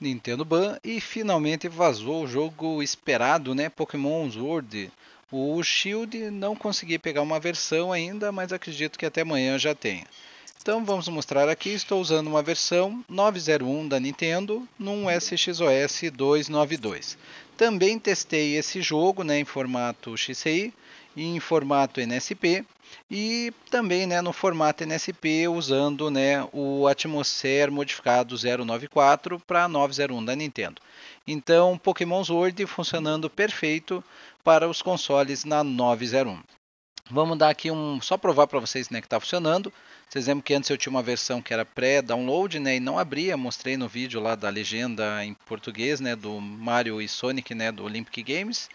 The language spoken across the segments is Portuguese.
Nintendo Ban e finalmente vazou o jogo esperado, né? Pokémon Sword. O Shield não consegui pegar uma versão ainda, mas acredito que até amanhã já tenha. Então vamos mostrar aqui, estou usando uma versão 901 da Nintendo num SXOS 292. Também testei esse jogo né, em formato XCI e em formato NSP e também né, no formato NSP usando né, o Atmosphere modificado 094 para 901 da Nintendo. Então Pokémon Sword funcionando perfeito para os consoles na 901. Vamos dar aqui um, só provar para vocês né, que está funcionando. Vocês lembram que antes eu tinha uma versão que era pré-download né, e não abria. Mostrei no vídeo lá da legenda em português né, do Mario e Sonic né, do Olympic Games.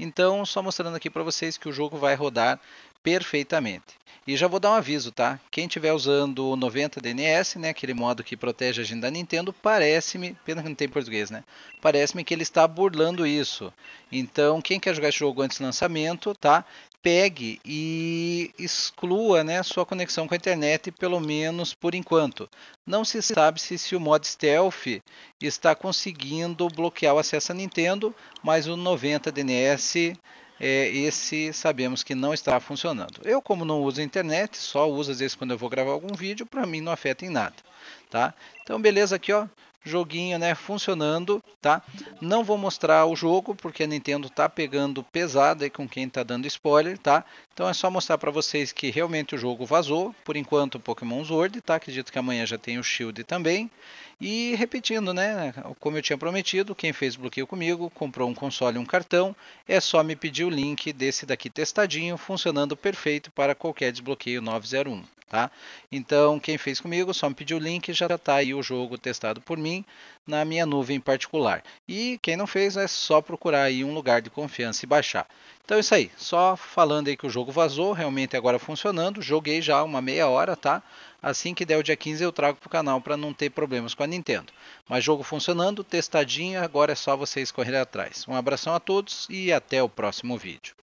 Então, só mostrando aqui para vocês que o jogo vai rodar perfeitamente. E já vou dar um aviso, tá? Quem estiver usando o 90 DNS, né, aquele modo que protege a agenda da Nintendo, parece-me, pena que não tem português, né? Parece-me que ele está burlando isso. Então, quem quer jogar esse jogo antes do lançamento, tá? pegue e exclua né, sua conexão com a internet, pelo menos por enquanto. Não se sabe se, se o mod Stealth está conseguindo bloquear o acesso a Nintendo, mas o 90 DNS, é, esse sabemos que não está funcionando. Eu, como não uso a internet, só uso às vezes quando eu vou gravar algum vídeo, para mim não afeta em nada. Tá? Então, beleza aqui, ó joguinho, né, funcionando, tá? Não vou mostrar o jogo porque a Nintendo tá pegando pesado aí com quem tá dando spoiler, tá? Então é só mostrar para vocês que realmente o jogo vazou, por enquanto Pokémon Sword, tá? Acredito que amanhã já tem o Shield também. E repetindo, né, como eu tinha prometido, quem fez bloqueio comigo, comprou um console e um cartão, é só me pedir o link desse daqui testadinho, funcionando perfeito para qualquer desbloqueio 901. Tá? Então, quem fez comigo só me pediu o link e já está aí o jogo testado por mim na minha nuvem particular. E quem não fez é só procurar aí um lugar de confiança e baixar. Então é isso aí, só falando aí que o jogo vazou, realmente agora funcionando, joguei já uma meia hora, tá? Assim que der o dia 15 eu trago pro canal para não ter problemas com a Nintendo. Mas jogo funcionando, testadinho, agora é só vocês correrem atrás. Um abração a todos e até o próximo vídeo.